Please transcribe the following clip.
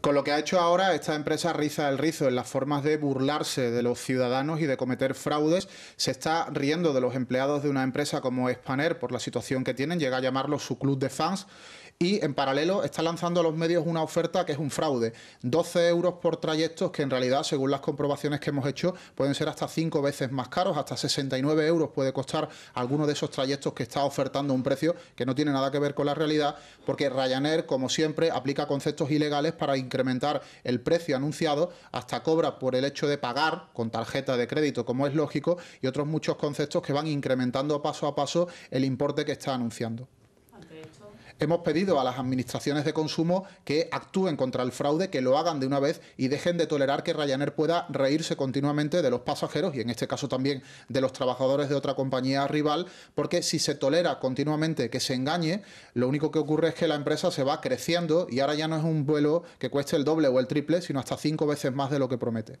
Con lo que ha hecho ahora, esta empresa riza el rizo en las formas de burlarse de los ciudadanos y de cometer fraudes. Se está riendo de los empleados de una empresa como Spanair por la situación que tienen, llega a llamarlo su club de fans. Y en paralelo está lanzando a los medios una oferta que es un fraude. 12 euros por trayectos que en realidad, según las comprobaciones que hemos hecho, pueden ser hasta 5 veces más caros. Hasta 69 euros puede costar alguno de esos trayectos que está ofertando un precio que no tiene nada que ver con la realidad, porque Ryanair, como siempre, aplica conceptos ilegales para incrementar el precio anunciado, hasta cobra por el hecho de pagar con tarjeta de crédito, como es lógico, y otros muchos conceptos que van incrementando paso a paso el importe que está anunciando. Hemos pedido a las administraciones de consumo que actúen contra el fraude, que lo hagan de una vez y dejen de tolerar que Ryanair pueda reírse continuamente de los pasajeros y en este caso también de los trabajadores de otra compañía rival, porque si se tolera continuamente que se engañe, lo único que ocurre es que la empresa se va creciendo y ahora ya no es un vuelo que cueste el doble o el triple, sino hasta cinco veces más de lo que promete.